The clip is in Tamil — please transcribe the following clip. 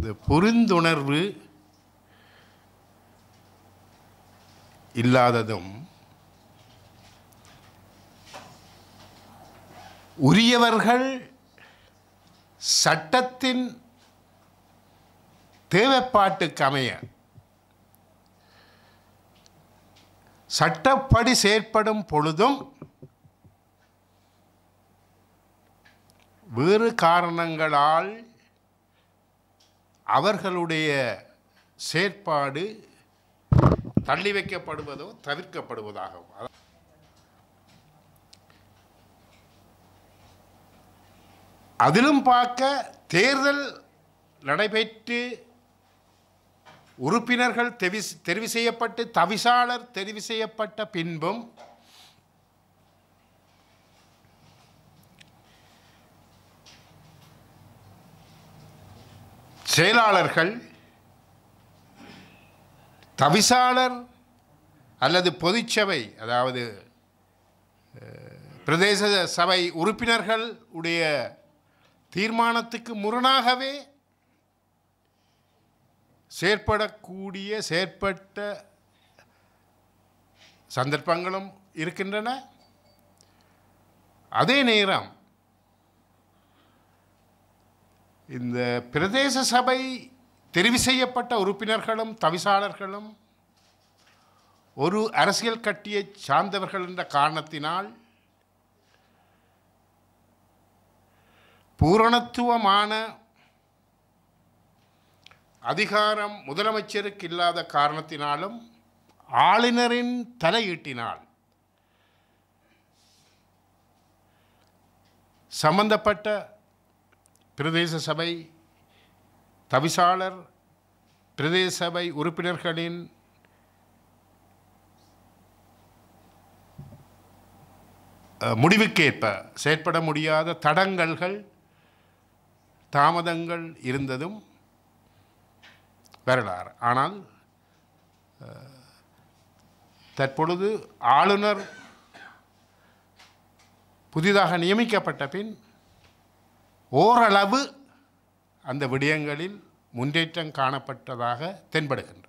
இந்த புரிந்துணர்வு இல்லாததும் உரியவர்கள் சட்டத்தின் தேவைப்பாட்டுக்கு அமைய சட்டப்படி செயற்படும் பொழுதும் வேறு காரணங்களால் அவர்களுடைய செயற்பாடு தள்ளி வைக்கப்படுவதோ தவிர்க்கப்படுவதாகவும் அதிலும் பார்க்க தேர்தல் நடைபெற்று உறுப்பினர்கள் தெரிவு செய்யப்பட்டு தவிசாளர் தெரிவு செய்யப்பட்ட பின்பும் செயலாளர்கள் தவிசாளர் அல்லது பொதுச்சபை அதாவது பிரதேச சபை உறுப்பினர்கள் உடைய தீர்மானத்துக்கு முரணாகவே செயற்படக்கூடிய செயற்பட்ட சந்தர்ப்பங்களும் இருக்கின்றன அதே நேரம் இந்த பிரதேச சபை தெரிவு செய்யப்பட்ட உறுப்பினர்களும் தவிசாளர்களும் ஒரு அரசியல் கட்டியை சார்ந்தவர்கள் என்ற காரணத்தினால் பூரணத்துவமான அதிகாரம் முதலமைச்சருக்கு இல்லாத காரணத்தினாலும் ஆளுநரின் தலையீட்டினால் சம்பந்தப்பட்ட பிரதேச சபை தவிசாளர் பிரதேச சபை உறுப்பினர்களின் முடிவுக்கேற்ப செயற்பட முடியாத தடங்கல்கள் தாமதங்கள் இருந்ததும் வரலாறு ஆனால் தற்பொழுது ஆளுநர் புதிதாக நியமிக்கப்பட்ட பின் ஓரளவு அந்த விடயங்களில் முன்னேற்றம் காணப்பட்டதாக தென்படுகின்றது